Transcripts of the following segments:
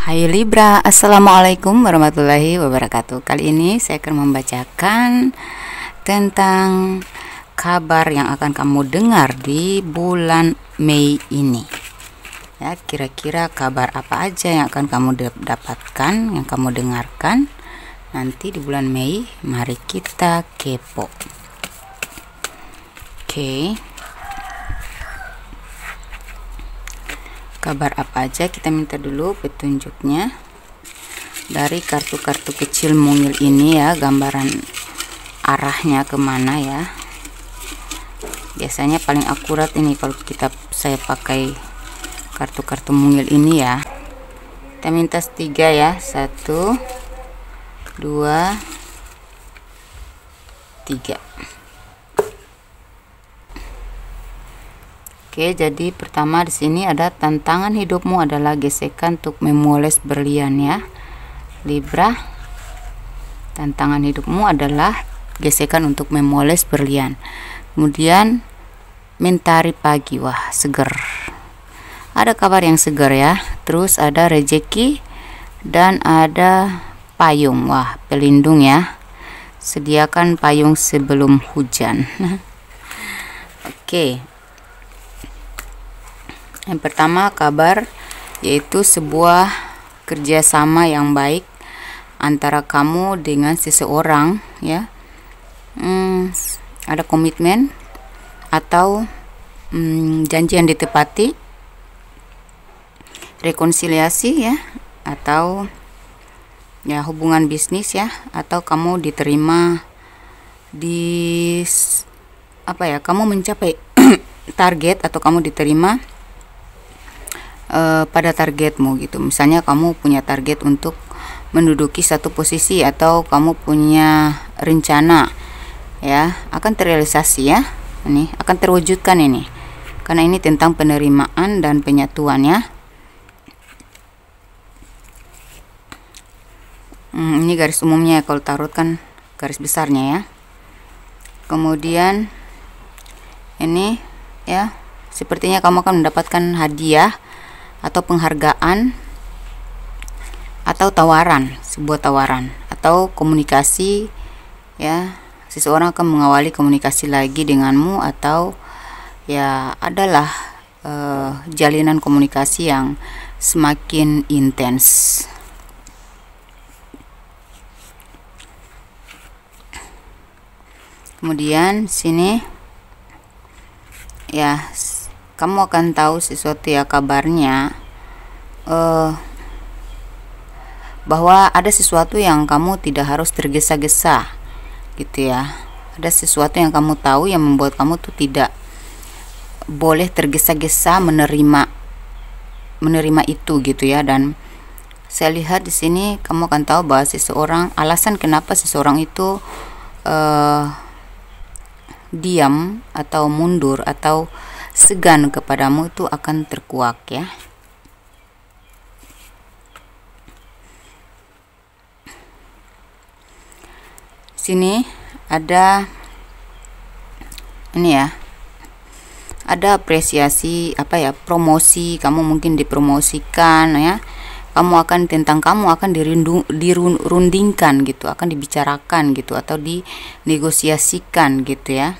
Hai Libra, Assalamualaikum warahmatullahi wabarakatuh Kali ini saya akan membacakan tentang kabar yang akan kamu dengar di bulan Mei ini Ya, kira-kira kabar apa aja yang akan kamu dapatkan, yang kamu dengarkan Nanti di bulan Mei, mari kita kepo Oke okay. kabar apa aja kita minta dulu petunjuknya dari kartu-kartu kecil mungil ini ya gambaran arahnya kemana ya biasanya paling akurat ini kalau kita saya pakai kartu-kartu mungil ini ya kita minta tiga ya satu dua tiga Oke, jadi pertama di sini ada tantangan hidupmu adalah gesekan untuk memoles berlian ya. Libra. Tantangan hidupmu adalah gesekan untuk memoles berlian. Kemudian mentari pagi. Wah, seger. Ada kabar yang seger ya. Terus ada rejeki dan ada payung. Wah, pelindung ya. Sediakan payung sebelum hujan. Oke, yang pertama kabar yaitu sebuah kerjasama yang baik antara kamu dengan seseorang ya. Hmm, ada komitmen atau hmm, janji yang ditepati, rekonsiliasi ya atau ya hubungan bisnis ya atau kamu diterima di apa ya kamu mencapai target atau kamu diterima uh, pada targetmu gitu misalnya kamu punya target untuk menduduki satu posisi atau kamu punya rencana ya akan terrealisasi ya ini akan terwujudkan ini karena ini tentang penerimaan dan penyatuan ya hmm, ini garis umumnya ya, kalau tarot kan garis besarnya ya kemudian ini ya sepertinya kamu akan mendapatkan hadiah atau penghargaan atau tawaran, sebuah tawaran atau komunikasi ya, seseorang akan mengawali komunikasi lagi denganmu atau ya adalah uh, jalinan komunikasi yang semakin intens. Kemudian sini ya kamu akan tahu sesuatu ya kabarnya uh, bahwa ada sesuatu yang kamu tidak harus tergesa-gesa gitu ya ada sesuatu yang kamu tahu yang membuat kamu tuh tidak boleh tergesa-gesa menerima menerima itu gitu ya dan saya lihat di sini kamu akan tahu bahwa seseorang alasan kenapa seseorang itu uh, diam atau mundur atau segan kepadamu itu akan terkuak ya sini ada ini ya ada apresiasi apa ya promosi kamu mungkin dipromosikan ya kamu akan tentang kamu akan dirundung dirundingkan gitu akan dibicarakan gitu atau dinegosiasikan gitu ya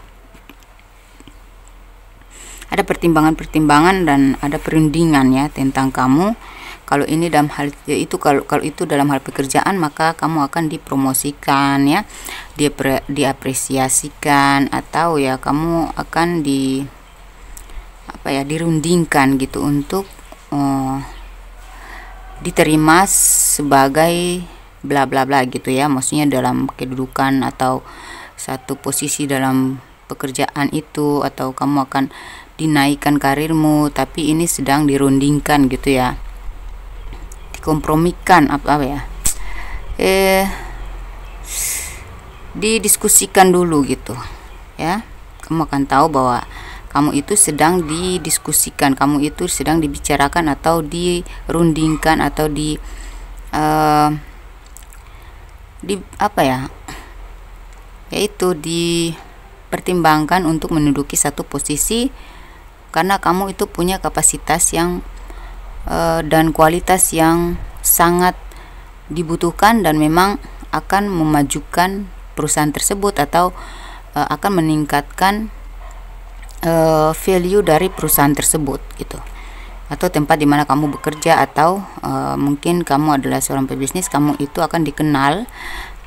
ada pertimbangan-pertimbangan dan ada perundingan ya tentang kamu kalau ini dalam hal itu kalau kalau itu dalam hal pekerjaan maka kamu akan dipromosikan ya dia diapresiasikan atau ya kamu akan di apa ya dirundingkan gitu untuk uh, diterima sebagai bla bla bla gitu ya maksudnya dalam kedudukan atau satu posisi dalam pekerjaan itu atau kamu akan dinaikkan karirmu tapi ini sedang dirundingkan gitu ya dikompromikan apa, apa ya eh didiskusikan dulu gitu ya kamu akan tahu bahwa kamu itu sedang didiskusikan kamu itu sedang dibicarakan atau dirundingkan atau di eh, di apa ya yaitu dipertimbangkan untuk menduduki satu posisi karena kamu itu punya kapasitas yang e, dan kualitas yang sangat dibutuhkan dan memang akan memajukan perusahaan tersebut atau e, akan meningkatkan e, value dari perusahaan tersebut gitu atau tempat di mana kamu bekerja atau e, mungkin kamu adalah seorang pebisnis kamu itu akan dikenal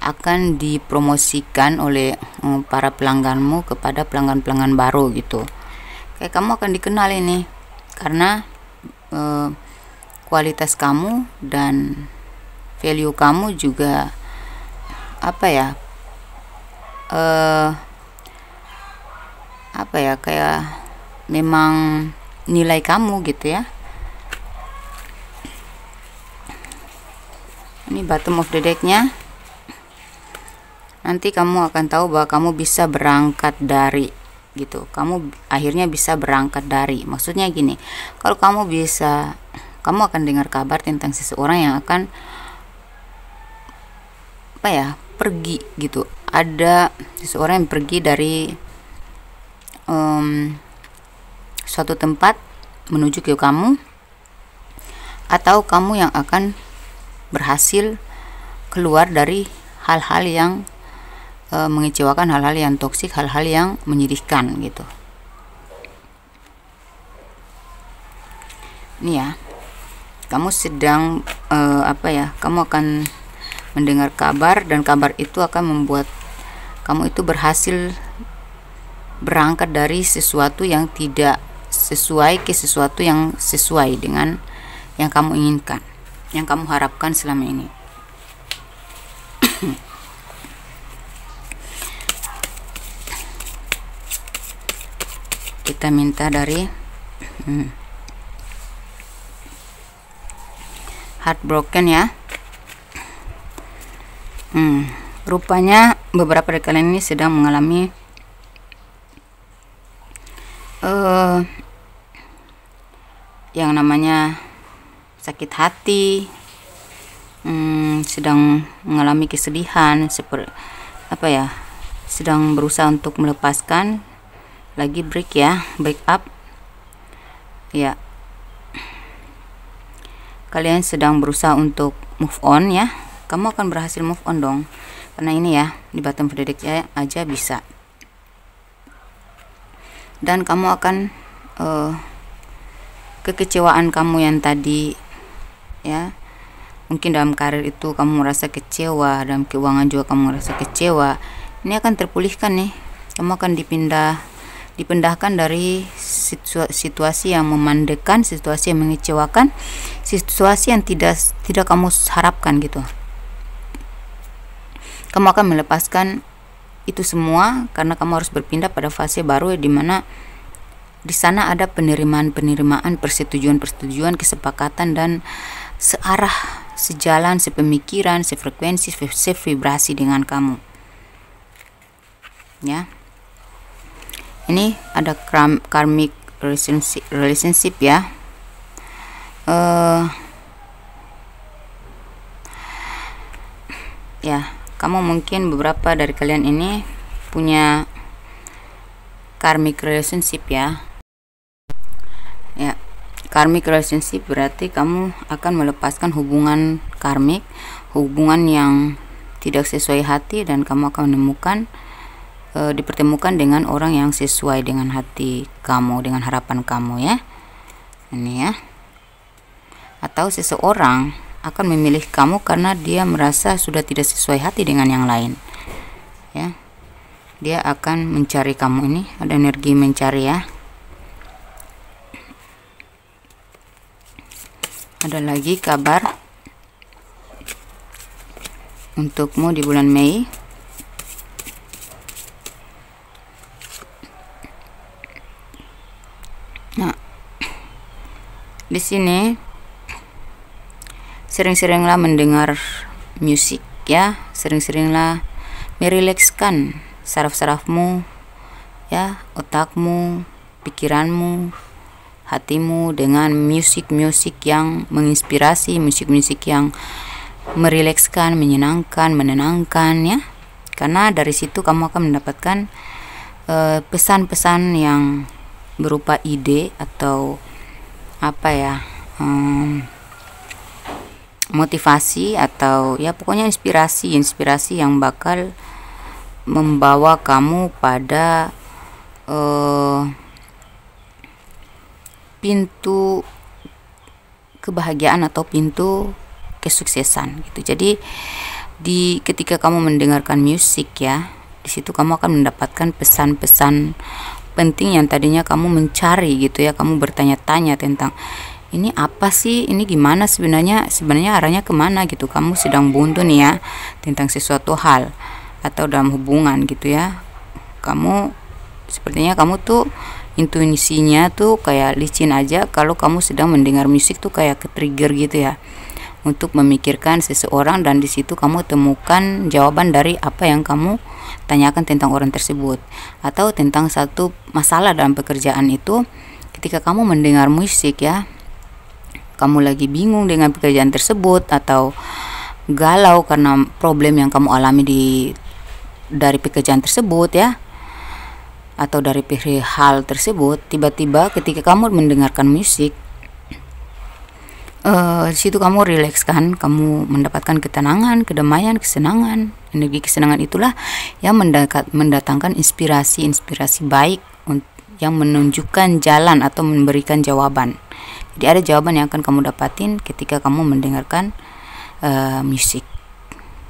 akan dipromosikan oleh mm, para pelangganmu kepada pelanggan-pelanggan baru gitu kayak kamu akan dikenal ini karena eh, kualitas kamu dan value kamu juga apa ya eh apa ya kayak memang nilai kamu gitu ya ini bottom of the decknya nanti kamu akan tahu bahwa kamu bisa berangkat dari gitu kamu akhirnya bisa berangkat dari maksudnya gini kalau kamu bisa kamu akan dengar kabar tentang seseorang yang akan apa ya pergi gitu ada seseorang yang pergi dari um, suatu tempat menuju ke kamu atau kamu yang akan berhasil keluar dari hal-hal yang e, mengecewakan hal-hal yang toksik, hal-hal yang menyedihkan gitu. Ini ya. Kamu sedang e, apa ya? Kamu akan mendengar kabar dan kabar itu akan membuat kamu itu berhasil berangkat dari sesuatu yang tidak sesuai ke sesuatu yang sesuai dengan yang kamu inginkan, yang kamu harapkan selama ini. kita minta dari hmm, heartbroken ya hmm, rupanya beberapa dari kalian ini sedang mengalami uh, yang namanya sakit hati hmm, sedang mengalami kesedihan seperti apa ya sedang berusaha untuk melepaskan lagi break ya break up ya kalian sedang berusaha untuk move on ya kamu akan berhasil move on dong karena ini ya di bottom ya, aja bisa dan kamu akan uh, kekecewaan kamu yang tadi ya mungkin dalam karir itu kamu merasa kecewa dalam keuangan juga kamu merasa kecewa ini akan terpulihkan nih kamu akan dipindah dipindahkan dari situasi yang memandekan, situasi yang mengecewakan, situasi yang tidak tidak kamu harapkan gitu. Kamu akan melepaskan itu semua karena kamu harus berpindah pada fase baru di mana di sana ada penerimaan-penerimaan, persetujuan-persetujuan, kesepakatan dan searah, sejalan, sepemikiran, sefrekuensi, sevibrasi dengan kamu. Ya ini ada karmic relationship, relationship ya uh, ya kamu mungkin beberapa dari kalian ini punya karmic relationship ya ya karmic relationship berarti kamu akan melepaskan hubungan karmik hubungan yang tidak sesuai hati dan kamu akan menemukan e, dipertemukan dengan orang yang sesuai dengan hati kamu, dengan harapan kamu ya. Ini ya. Atau seseorang akan memilih kamu karena dia merasa sudah tidak sesuai hati dengan yang lain. Ya. Dia akan mencari kamu ini, ada energi mencari ya. Ada lagi kabar untukmu di bulan Mei di sini sering-seringlah mendengar musik ya sering-seringlah merilekskan saraf-sarafmu ya otakmu pikiranmu hatimu dengan musik-musik yang menginspirasi musik-musik yang merilekskan menyenangkan menenangkan ya karena dari situ kamu akan mendapatkan eh, pesan-pesan uh, yang berupa ide atau apa ya hmm, motivasi atau ya pokoknya inspirasi inspirasi yang bakal membawa kamu pada uh, pintu kebahagiaan atau pintu kesuksesan gitu jadi di ketika kamu mendengarkan musik ya di situ kamu akan mendapatkan pesan-pesan penting yang tadinya kamu mencari gitu ya kamu bertanya-tanya tentang ini apa sih ini gimana sebenarnya sebenarnya arahnya kemana gitu kamu sedang buntu nih ya tentang sesuatu hal atau dalam hubungan gitu ya kamu sepertinya kamu tuh intuisinya tuh kayak licin aja kalau kamu sedang mendengar musik tuh kayak ke trigger gitu ya untuk memikirkan seseorang dan di situ kamu temukan jawaban dari apa yang kamu tanyakan tentang orang tersebut atau tentang satu masalah dalam pekerjaan itu ketika kamu mendengar musik ya kamu lagi bingung dengan pekerjaan tersebut atau galau karena problem yang kamu alami di dari pekerjaan tersebut ya atau dari hal tersebut tiba-tiba ketika kamu mendengarkan musik uh, di situ kamu rileks kan kamu mendapatkan ketenangan kedamaian kesenangan energi kesenangan itulah yang mendekat mendatangkan inspirasi inspirasi baik yang menunjukkan jalan atau memberikan jawaban jadi ada jawaban yang akan kamu dapatin ketika kamu mendengarkan uh, musik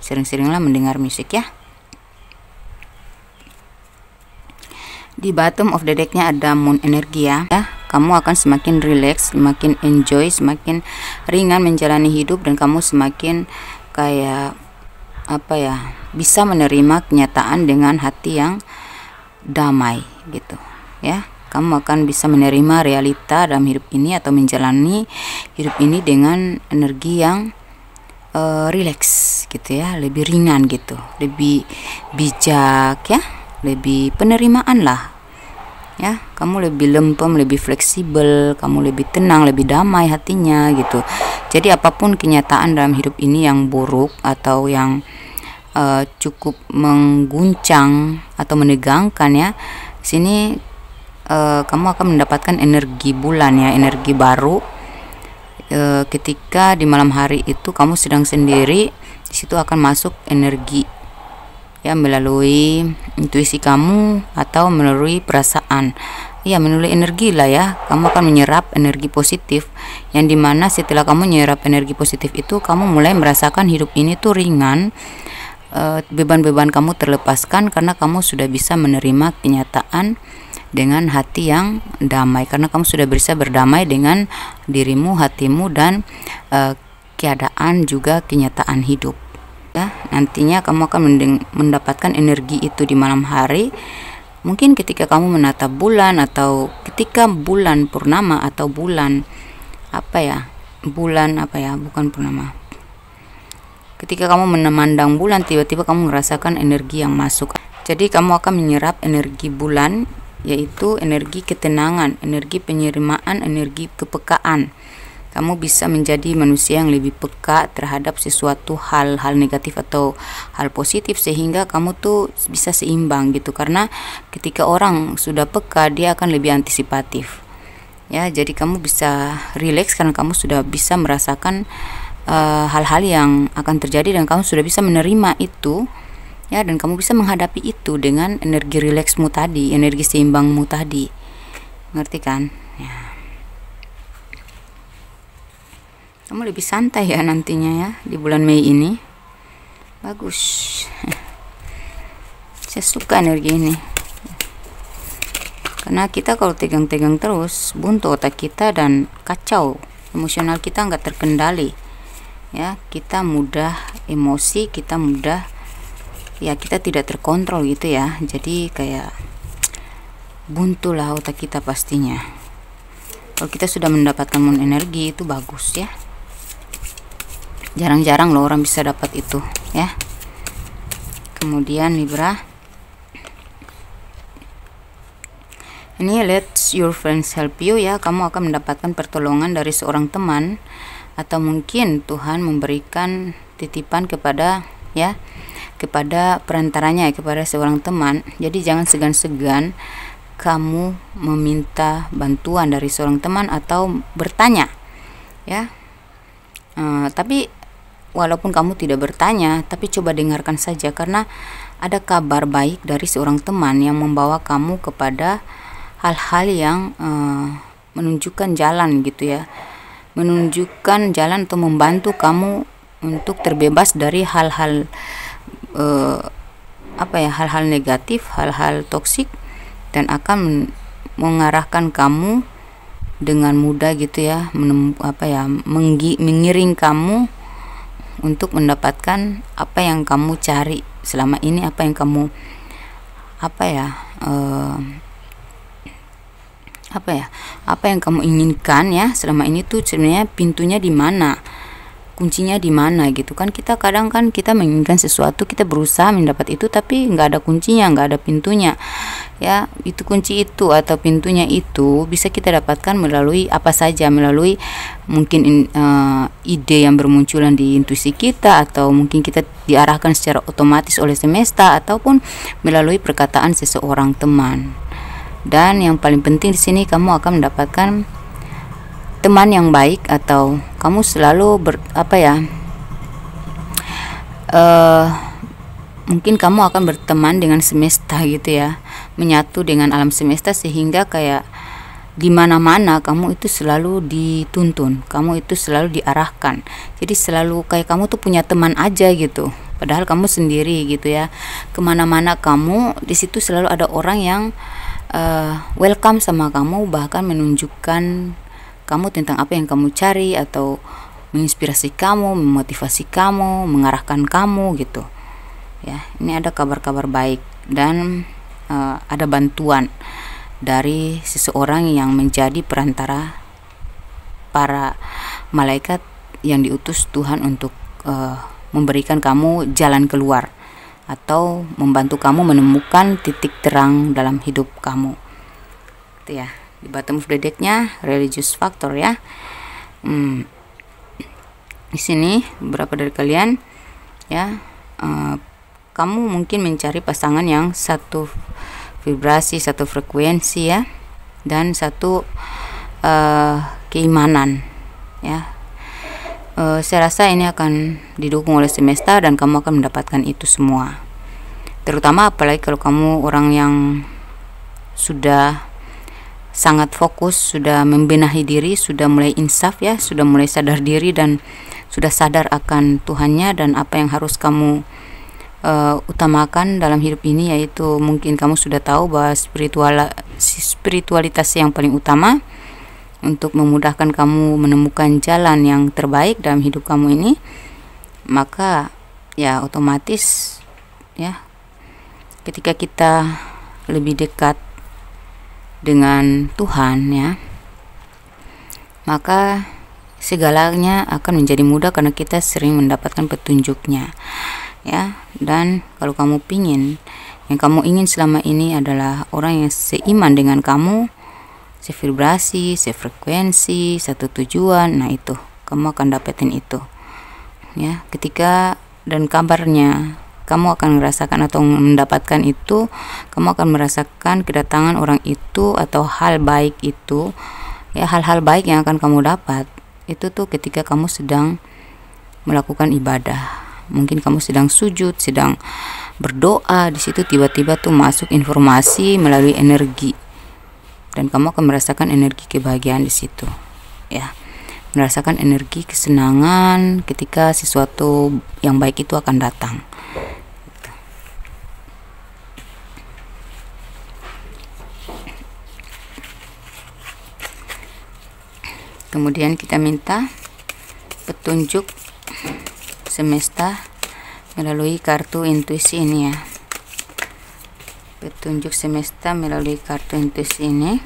sering-seringlah mendengar musik ya di bottom of the decknya ada moon energi ya, ya kamu akan semakin relax, semakin enjoy semakin ringan menjalani hidup dan kamu semakin kayak apa ya bisa menerima kenyataan dengan hati yang damai gitu ya kamu akan bisa menerima realita dalam hidup ini atau menjalani hidup ini dengan energi yang uh, relax gitu ya lebih ringan gitu lebih bijak ya lebih penerimaan lah ya kamu lebih lempem lebih fleksibel kamu lebih tenang lebih damai hatinya gitu jadi apapun kenyataan dalam hidup ini yang buruk atau yang uh, cukup mengguncang atau menegangkan ya sini uh, kamu akan mendapatkan energi bulan ya energi baru uh, ketika di malam hari itu kamu sedang sendiri disitu akan masuk energi ya melalui intuisi kamu atau melalui perasaan ya melalui energi lah ya kamu akan menyerap energi positif yang dimana setelah kamu menyerap energi positif itu kamu mulai merasakan hidup ini tuh ringan eh, beban-beban kamu terlepaskan karena kamu sudah bisa menerima kenyataan dengan hati yang damai karena kamu sudah bisa berdamai dengan dirimu, hatimu dan uh, keadaan juga kenyataan hidup ya nantinya kamu akan mendapatkan energi itu di malam hari mungkin ketika kamu menata bulan atau ketika bulan purnama atau bulan apa ya bulan apa ya bukan purnama ketika kamu menemandang bulan tiba-tiba kamu merasakan energi yang masuk jadi kamu akan menyerap energi bulan yaitu energi ketenangan energi penyerimaan energi kepekaan kamu bisa menjadi manusia yang lebih peka terhadap sesuatu hal-hal negatif atau hal positif sehingga kamu tuh bisa seimbang gitu karena ketika orang sudah peka dia akan lebih antisipatif ya jadi kamu bisa rileks karena kamu sudah bisa merasakan eh, hal-hal uh, yang akan terjadi dan kamu sudah bisa menerima itu ya dan kamu bisa menghadapi itu dengan energi rileksmu tadi energi seimbangmu tadi ngerti kan kamu lebih santai ya nantinya ya di bulan Mei ini bagus saya suka energi ini karena kita kalau tegang-tegang terus buntu otak kita dan kacau emosional kita nggak terkendali ya kita mudah emosi kita mudah ya kita tidak terkontrol gitu ya jadi kayak buntu lah otak kita pastinya kalau kita sudah mendapatkan moon energi itu bagus ya jarang-jarang loh orang bisa dapat itu ya kemudian Libra ini let your friends help you ya kamu akan mendapatkan pertolongan dari seorang teman atau mungkin Tuhan memberikan titipan kepada ya kepada perantaranya kepada seorang teman jadi jangan segan-segan kamu meminta bantuan dari seorang teman atau bertanya ya uh, tapi walaupun kamu tidak bertanya, tapi coba dengarkan saja karena ada kabar baik dari seorang teman yang membawa kamu kepada hal-hal yang uh, menunjukkan jalan gitu ya. Menunjukkan jalan atau membantu kamu untuk terbebas dari hal-hal uh, apa ya, hal-hal negatif, hal-hal toksik dan akan mengarahkan kamu dengan mudah gitu ya, menem, apa ya, mengiring kamu untuk mendapatkan apa yang kamu cari selama ini apa yang kamu apa ya uh, apa ya apa yang kamu inginkan ya selama ini tuh sebenarnya pintunya di mana kuncinya di mana gitu kan kita kadang kan kita menginginkan sesuatu kita berusaha mendapat itu tapi nggak ada kuncinya nggak ada pintunya ya itu kunci itu atau pintunya itu bisa kita dapatkan melalui apa saja melalui mungkin in, uh, ide yang bermunculan di intuisi kita atau mungkin kita diarahkan secara otomatis oleh semesta ataupun melalui perkataan seseorang teman dan yang paling penting di sini kamu akan mendapatkan teman yang baik atau kamu selalu ber, apa ya uh, mungkin kamu akan berteman dengan semesta gitu ya menyatu dengan alam semesta sehingga kayak di mana-mana kamu itu selalu dituntun, kamu itu selalu diarahkan. Jadi selalu kayak kamu tuh punya teman aja gitu. Padahal kamu sendiri gitu ya. Kemana-mana kamu di situ selalu ada orang yang uh, welcome sama kamu, bahkan menunjukkan kamu tentang apa yang kamu cari atau menginspirasi kamu, memotivasi kamu, mengarahkan kamu gitu. Ya, ini ada kabar-kabar baik dan uh, ada bantuan dari seseorang yang menjadi perantara para malaikat yang diutus Tuhan untuk uh, memberikan kamu jalan keluar atau membantu kamu menemukan titik terang dalam hidup kamu. Itu ya di bottom of the decknya religious factor ya. Hmm. Di sini beberapa dari kalian ya uh, kamu mungkin mencari pasangan yang satu vibrasi satu frekuensi ya dan satu uh, keimanan ya uh, saya rasa ini akan didukung oleh semesta dan kamu akan mendapatkan itu semua terutama apalagi kalau kamu orang yang sudah sangat fokus sudah membenahi diri sudah mulai insaf ya sudah mulai sadar diri dan sudah sadar akan Tuhannya dan apa yang harus kamu uh, utamakan dalam hidup ini yaitu mungkin kamu sudah tahu bahwa spiritual spiritualitas yang paling utama untuk memudahkan kamu menemukan jalan yang terbaik dalam hidup kamu ini maka ya otomatis ya ketika kita lebih dekat dengan Tuhan ya maka segalanya akan menjadi mudah karena kita sering mendapatkan petunjuknya ya dan kalau kamu pingin yang kamu ingin selama ini adalah orang yang seiman dengan kamu sevibrasi sefrekuensi satu tujuan nah itu kamu akan dapetin itu ya ketika dan kabarnya kamu akan merasakan atau mendapatkan itu kamu akan merasakan kedatangan orang itu atau hal baik itu ya hal-hal baik yang akan kamu dapat itu tuh ketika kamu sedang melakukan ibadah mungkin kamu sedang sujud sedang berdoa di situ tiba-tiba tuh masuk informasi melalui energi dan kamu akan merasakan energi kebahagiaan di situ ya merasakan energi kesenangan ketika sesuatu yang baik itu akan datang kemudian kita minta petunjuk semesta melalui kartu intuisi ini ya petunjuk semesta melalui kartu intuisi ini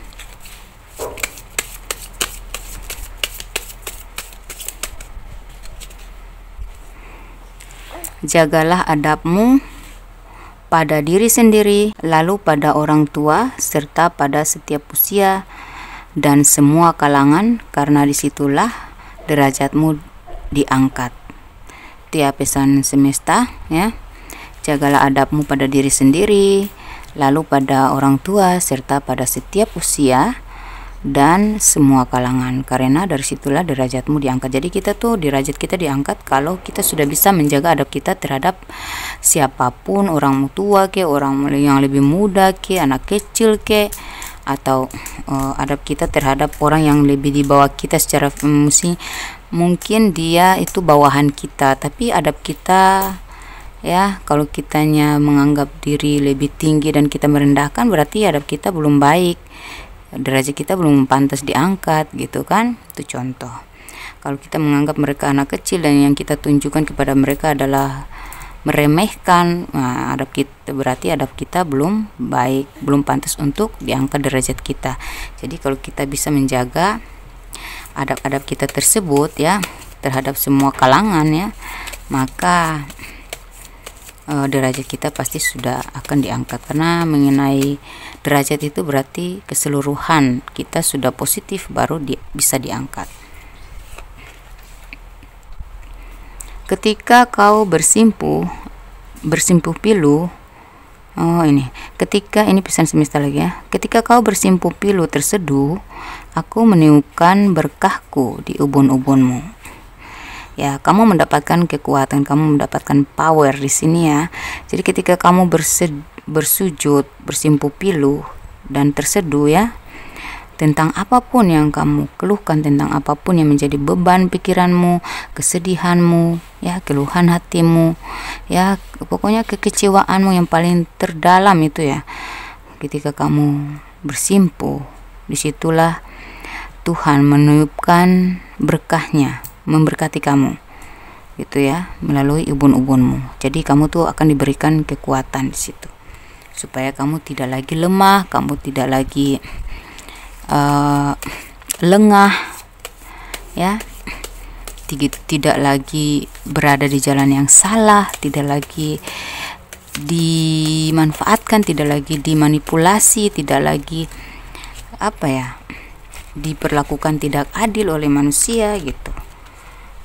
jagalah adabmu pada diri sendiri, lalu pada orang tua, serta pada setiap usia dan semua kalangan, karena disitulah derajatmu diangkat. Setiap pesan semesta ya jagalah adabmu pada diri sendiri lalu pada orang tua serta pada setiap usia dan semua kalangan karena dari situlah derajatmu diangkat jadi kita tuh derajat kita diangkat kalau kita sudah bisa menjaga adab kita terhadap siapapun orang tua ke orang yang lebih muda ke anak kecil ke atau uh, adab kita terhadap orang yang lebih di bawah kita secara emosi mm, mungkin dia itu bawahan kita tapi adab kita ya kalau kitanya menganggap diri lebih tinggi dan kita merendahkan berarti adab kita belum baik derajat kita belum pantas diangkat gitu kan itu contoh kalau kita menganggap mereka anak kecil dan yang kita tunjukkan kepada mereka adalah meremehkan nah, adab kita berarti adab kita belum baik belum pantas untuk diangkat derajat kita jadi kalau kita bisa menjaga adab-adab kita tersebut ya terhadap semua kalangan ya maka eh, derajat kita pasti sudah akan diangkat karena mengenai derajat itu berarti keseluruhan kita sudah positif baru di, bisa diangkat ketika kau bersimpu bersimpuh pilu Oh ini, ketika ini pesan semesta lagi ya. Ketika kau bersimpu pilu terseduh, aku meniupkan berkahku di ubun-ubunmu. Ya, kamu mendapatkan kekuatan, kamu mendapatkan power di sini ya. Jadi ketika kamu bersujud, bersimpu pilu dan terseduh ya, tentang apapun yang kamu keluhkan, tentang apapun yang menjadi beban pikiranmu, kesedihanmu, ya, keluhan hatimu, ya, pokoknya kekecewaanmu yang paling terdalam itu ya. Ketika kamu bersimpuh, disitulah Tuhan meniupkan berkahnya, memberkati kamu gitu ya melalui ubun-ubunmu jadi kamu tuh akan diberikan kekuatan di situ supaya kamu tidak lagi lemah kamu tidak lagi uh, lengah ya tidak lagi berada di jalan yang salah tidak lagi dimanfaatkan tidak lagi dimanipulasi tidak lagi apa ya diperlakukan tidak adil oleh manusia gitu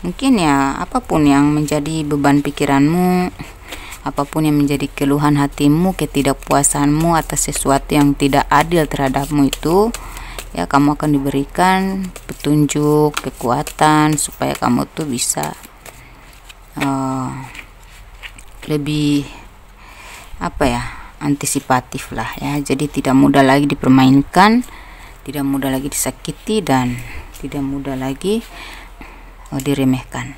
mungkin ya apapun yang menjadi beban pikiranmu apapun yang menjadi keluhan hatimu ketidakpuasanmu atas sesuatu yang tidak adil terhadapmu itu ya kamu akan diberikan petunjuk kekuatan supaya kamu tuh bisa uh, lebih apa ya antisipatif lah ya jadi tidak mudah lagi dipermainkan tidak mudah lagi disakiti dan tidak mudah lagi oh, diremehkan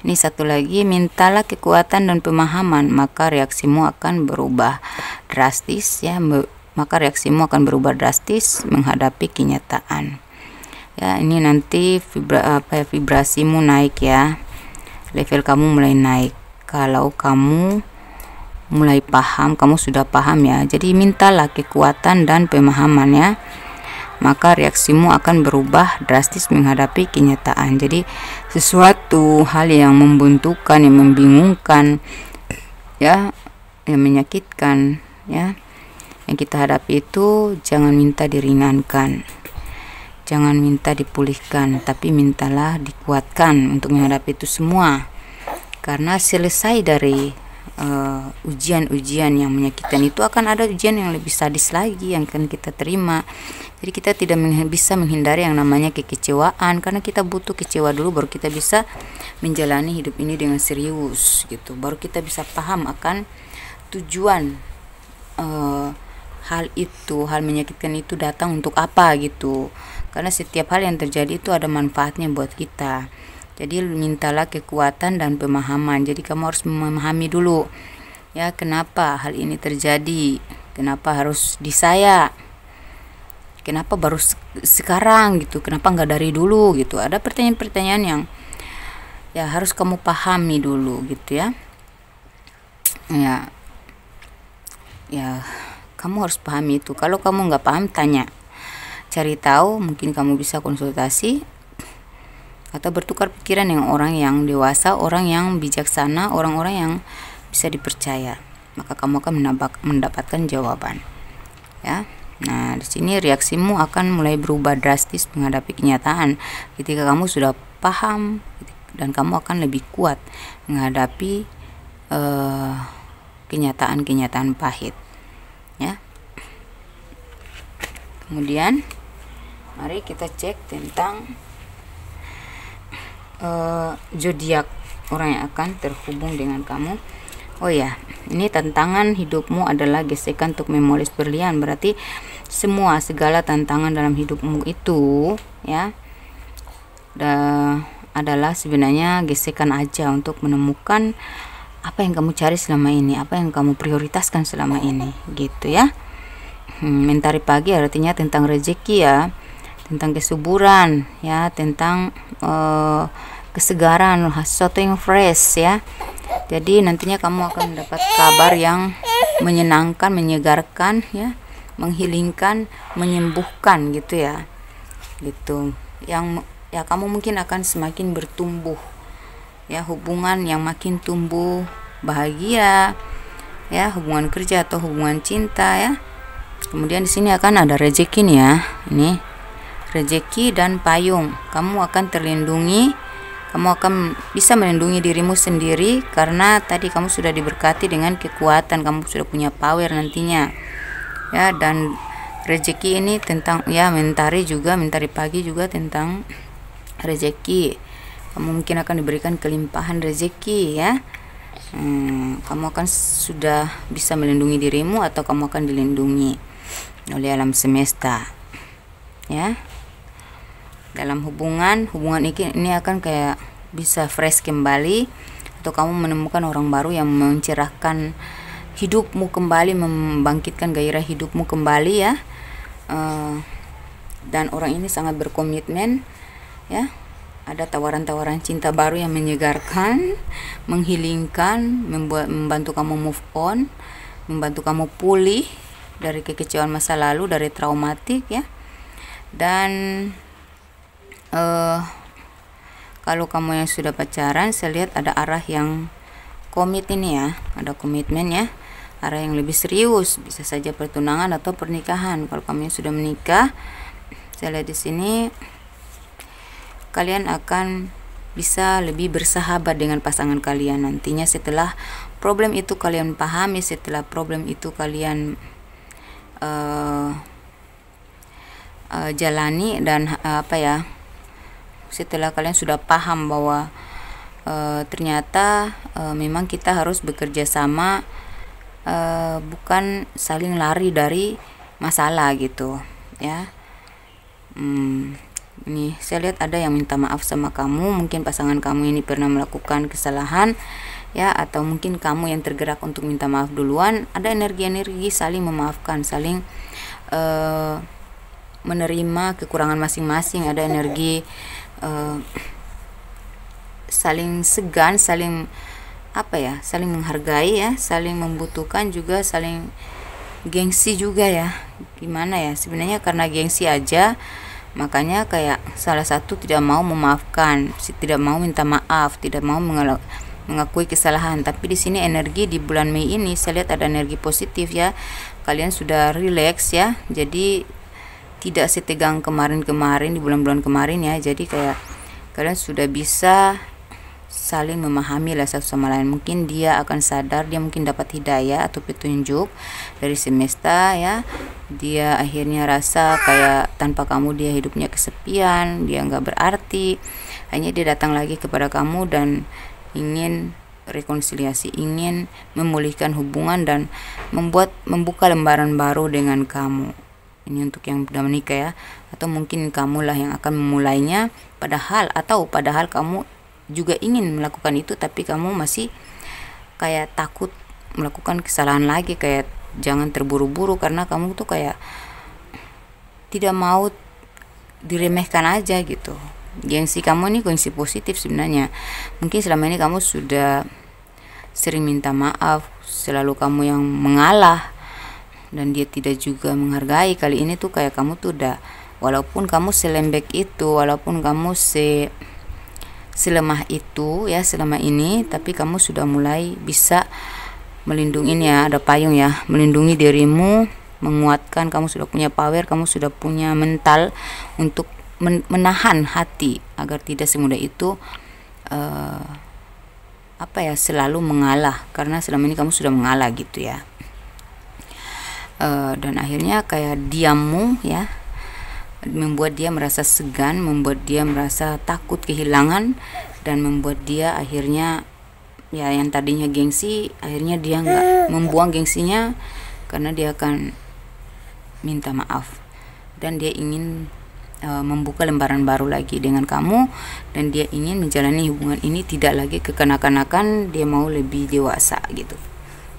ini satu lagi, mintalah kekuatan dan pemahaman, maka reaksimu akan berubah drastis ya, maka reaksimu akan berubah drastis menghadapi kenyataan. Ya, ini nanti vibra, apa ya, vibrasimu naik ya. Level kamu mulai naik. Kalau kamu mulai paham, kamu sudah paham ya. Jadi mintalah kekuatan dan pemahaman ya maka reaksimu akan berubah drastis menghadapi kenyataan. Jadi sesuatu hal yang membuntukan, yang membingungkan, ya, yang menyakitkan, ya, yang kita hadapi itu jangan minta diringankan jangan minta dipulihkan tapi mintalah dikuatkan untuk menghadapi itu semua karena selesai dari eh, ujian-ujian uh, yang menyakitkan itu akan ada ujian yang lebih sadis lagi yang akan kita terima jadi kita tidak bisa menghindari yang namanya kekecewaan karena kita butuh kecewa dulu baru kita bisa menjalani hidup ini dengan serius gitu baru kita bisa paham akan tujuan uh, hal itu, hal menyakitkan itu datang untuk apa gitu. Karena setiap hal yang terjadi itu ada manfaatnya buat kita. Jadi mintalah kekuatan dan pemahaman. Jadi kamu harus memahami dulu ya kenapa hal ini terjadi, kenapa harus di saya, kenapa baru sekarang gitu, kenapa nggak dari dulu gitu. Ada pertanyaan-pertanyaan yang ya harus kamu pahami dulu gitu ya. Ya, ya kamu harus pahami itu. Kalau kamu nggak paham, tanya. Cari tahu, mungkin kamu bisa konsultasi atau bertukar pikiran dengan orang yang dewasa, orang yang bijaksana, orang-orang yang bisa dipercaya. Maka kamu akan mendapatkan jawaban. Ya. Nah, di sini reaksimu akan mulai berubah drastis menghadapi kenyataan ketika kamu sudah paham dan kamu akan lebih kuat menghadapi eh, kenyataan-kenyataan uh, kenyataan -kenyataan pahit. kemudian mari kita cek tentang uh, zodiak orang yang akan terhubung dengan kamu Oh ya, ini tantangan hidupmu adalah gesekan untuk memoris berlian. Berarti semua segala tantangan dalam hidupmu itu ya da, adalah sebenarnya gesekan aja untuk menemukan apa yang kamu cari selama ini, apa yang kamu prioritaskan selama ini, gitu ya hmm, mentari pagi artinya tentang rezeki ya tentang kesuburan ya tentang uh, kesegaran sesuatu yang fresh ya jadi nantinya kamu akan mendapat kabar yang menyenangkan menyegarkan ya menghilingkan menyembuhkan gitu ya gitu yang ya kamu mungkin akan semakin bertumbuh ya hubungan yang makin tumbuh bahagia ya hubungan kerja atau hubungan cinta ya kemudian di sini akan ada rezeki nih ya ini rezeki dan payung kamu akan terlindungi kamu akan bisa melindungi dirimu sendiri karena tadi kamu sudah diberkati dengan kekuatan kamu sudah punya power nantinya ya dan rezeki ini tentang ya mentari juga mentari pagi juga tentang rezeki kamu mungkin akan diberikan kelimpahan rezeki ya hmm, kamu akan sudah bisa melindungi dirimu atau kamu akan dilindungi oleh alam semesta ya dalam hubungan hubungan ini akan kayak bisa fresh kembali atau kamu menemukan orang baru yang mencerahkan hidupmu kembali membangkitkan gairah hidupmu kembali ya uh, dan orang ini sangat berkomitmen ya ada tawaran-tawaran cinta baru yang menyegarkan menghilingkan membuat membantu kamu move on membantu kamu pulih dari kekecewaan masa lalu dari traumatik ya dan uh, kalau kamu yang sudah pacaran saya lihat ada arah yang komit ini ya ada komitmen ya arah yang lebih serius bisa saja pertunangan atau pernikahan kalau kamu yang sudah menikah saya lihat di sini kalian akan bisa lebih bersahabat dengan pasangan kalian nantinya setelah problem itu kalian pahami setelah problem itu kalian uh, uh, jalani dan uh, apa ya setelah kalian sudah paham bahwa uh, ternyata uh, memang kita harus bekerja sama uh, bukan saling lari dari masalah gitu ya hmm, ini saya lihat ada yang minta maaf sama kamu mungkin pasangan kamu ini pernah melakukan kesalahan ya atau mungkin kamu yang tergerak untuk minta maaf duluan ada energi-energi saling memaafkan saling uh, menerima kekurangan masing-masing ada energi uh, saling segan saling apa ya saling menghargai ya saling membutuhkan juga saling gengsi juga ya gimana ya sebenarnya karena gengsi aja makanya kayak salah satu tidak mau memaafkan tidak mau minta maaf tidak mau mengalami mengakui kesalahan tapi di sini energi di bulan Mei ini saya lihat ada energi positif ya kalian sudah rileks ya jadi tidak setegang kemarin-kemarin di bulan-bulan kemarin ya jadi kayak kalian sudah bisa saling memahami lah satu sama lain mungkin dia akan sadar dia mungkin dapat hidayah atau petunjuk dari semesta ya dia akhirnya rasa kayak tanpa kamu dia hidupnya kesepian dia nggak berarti hanya dia datang lagi kepada kamu dan ingin rekonsiliasi, ingin memulihkan hubungan dan membuat membuka lembaran baru dengan kamu. Ini untuk yang sudah menikah ya, atau mungkin kamulah yang akan memulainya. Padahal atau padahal kamu juga ingin melakukan itu, tapi kamu masih kayak takut melakukan kesalahan lagi, kayak jangan terburu-buru karena kamu tuh kayak tidak mau diremehkan aja gitu gengsi kamu ini gengsi positif sebenarnya mungkin selama ini kamu sudah sering minta maaf selalu kamu yang mengalah dan dia tidak juga menghargai kali ini tuh kayak kamu tuh udah walaupun kamu selembek itu walaupun kamu se selemah itu ya selama ini tapi kamu sudah mulai bisa melindungi ya ada payung ya melindungi dirimu menguatkan kamu sudah punya power kamu sudah punya mental untuk menahan hati agar tidak semudah itu uh, apa ya selalu mengalah karena selama ini kamu sudah mengalah gitu ya uh, dan akhirnya kayak diammu ya membuat dia merasa segan membuat dia merasa takut kehilangan dan membuat dia akhirnya ya yang tadinya gengsi akhirnya dia nggak membuang gengsinya karena dia akan minta maaf dan dia ingin e, membuka lembaran baru lagi dengan kamu dan dia ingin menjalani hubungan ini tidak lagi kekanak-kanakan dia mau lebih dewasa gitu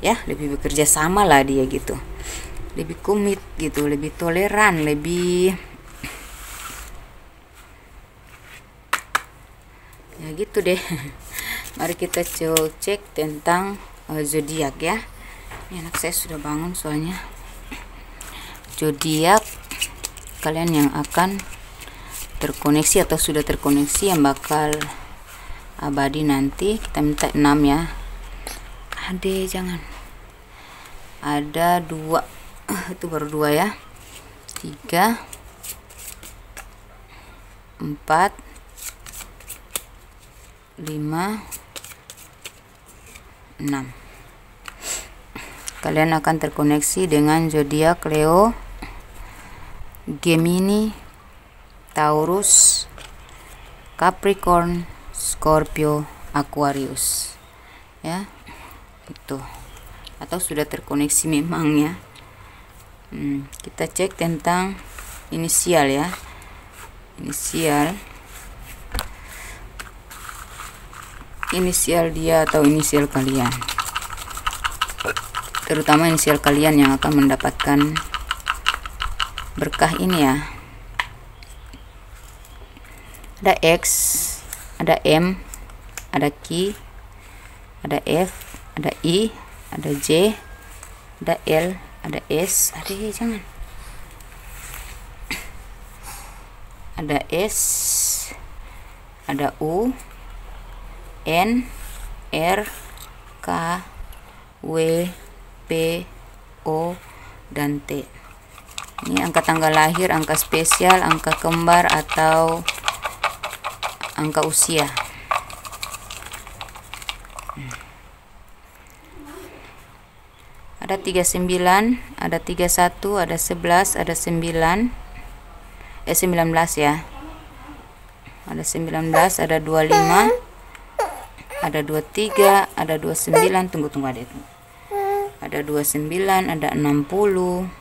ya lebih bekerja sama lah dia gitu lebih komit gitu lebih toleran lebih ya gitu deh mari kita cek tentang e, zodiak ya ini anak saya sudah bangun soalnya zodiak kalian yang akan terkoneksi atau sudah terkoneksi yang bakal abadi nanti kita minta 6 ya ada jangan ada dua itu baru dua ya tiga empat lima enam kalian akan terkoneksi dengan zodiak Leo Gemini, Taurus, Capricorn, Scorpio, Aquarius. Ya. Itu. Atau sudah terkoneksi memang ya. Hmm, kita cek tentang inisial ya. Inisial inisial dia atau inisial kalian terutama inisial kalian yang akan mendapatkan berkah ini ya ada X ada M ada Q ada F ada I ada J ada L ada S ada ya, jangan ada S ada U N R K W P O dan T ini angka tanggal lahir angka spesial angka kembar atau angka usia ada 39 ada 31 ada 11 ada 9 eh 19 ya ada 19 ada 25 ada 23 ada 29 tunggu tunggu adik ada 29 ada 60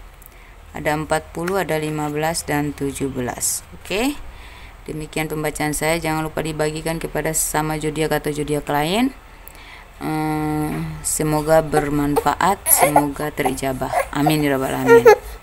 ada 40 ada 15 dan 17 oke okay? demikian pembacaan saya jangan lupa dibagikan kepada sesama zodiak atau zodiak lain hmm, semoga bermanfaat semoga terijabah amin ya rabbal alamin